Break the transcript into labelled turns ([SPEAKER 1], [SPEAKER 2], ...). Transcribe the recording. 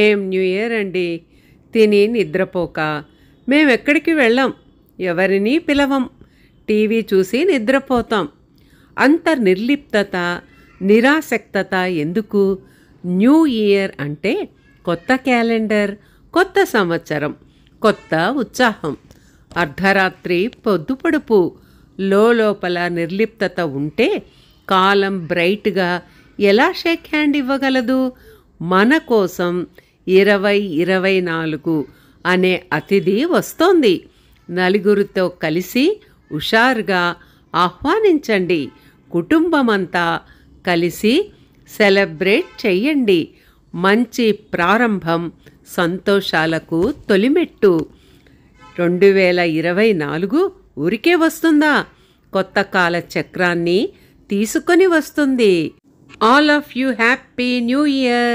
[SPEAKER 1] ఏం new year అండి తిని నిద్రపోక మేమెక్కడికి వెళ్ళాం ఎవరిని పిలవం టీవీ చూసి నిద్రపోతాం అంత నిర్లిప్తత నిరాసక్తత ఎందుకు న్యూ ఇయర్ అంటే కొత్త క్యాలెండర్ కొత్త సంవత్సరం కొత్త ఉత్సాహం అర్ధరాత్రి పొద్దుపడుపు లోపల నిర్లిప్తత ఉంటే కాలం బ్రైట్గా ఎలా షేక్ హ్యాండ్ ఇవ్వగలదు మన కోసం ఇరవై ఇరవై నాలుగు అనే అతిథి వస్తోంది నలుగురితో కలిసి హుషారుగా ఆహ్వానించండి కుటుంబమంతా కలిసి సెలబ్రేట్ చెయ్యండి మంచి ప్రారంభం సంతోషాలకు తొలిమెట్టు రెండు వేల ఇరవై నాలుగు ఊరికే వస్తుందా కొత్త కాల చక్రాన్ని తీసుకొని వస్తుంది all of you happy new year